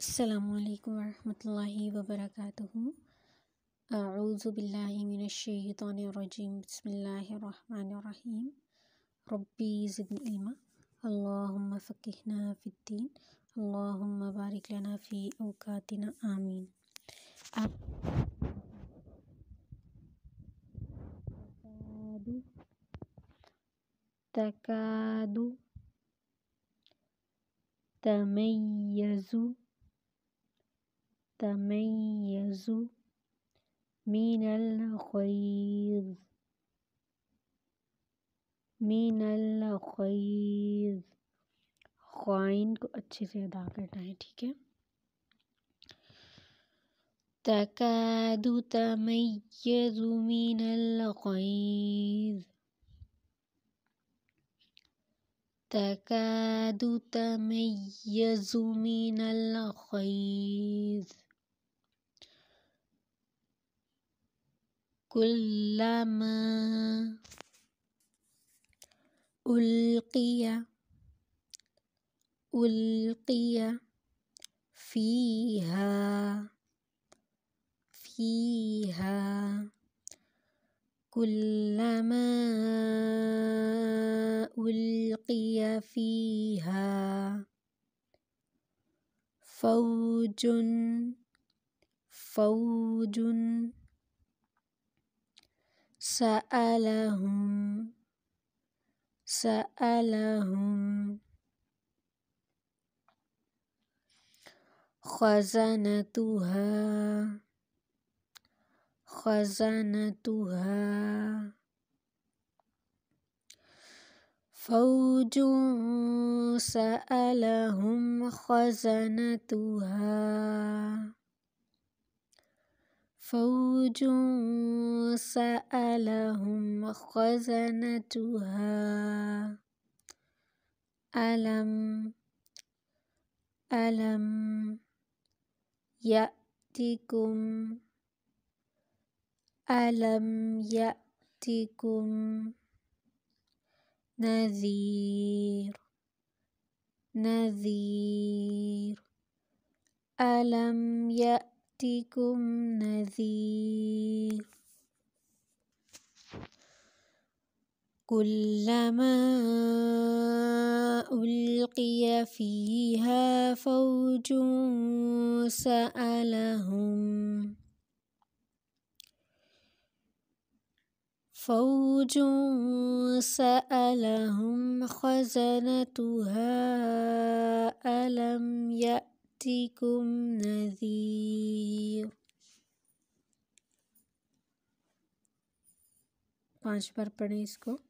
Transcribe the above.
السلام عليكم ورحمة الله وبركاته أعوذ بالله من الشيطان الرجيم بسم الله الرحمن الرحيم ربي زدنا علما اللهم فقهنا في الدين اللهم بارك لنا في أوقاتنا آمين تكاد تكاد تميز يتميز من الغيظ من الغيظ خائن کو اچھے سے ادا کرنا ہے ٹھیک ہے تكاد تميز من الغيظ تكاد تميز من الغيظ كلما ألقي ألقي فيها فيها كلما ألقي فيها فوج فوج سألهم سألهم خزنتها خزنتها فوج سألهم خزنتها فوج سألهم خزنتها ألم ألم يأتكم ألم يأتكم نذير نذير ألم يأتكم يأتكم نذير كلما ألقي فيها فوج سألهم فوج سألهم خزنتها ألم يأتي يأتكم नज़ीर पाँच बार पढ़ें इसको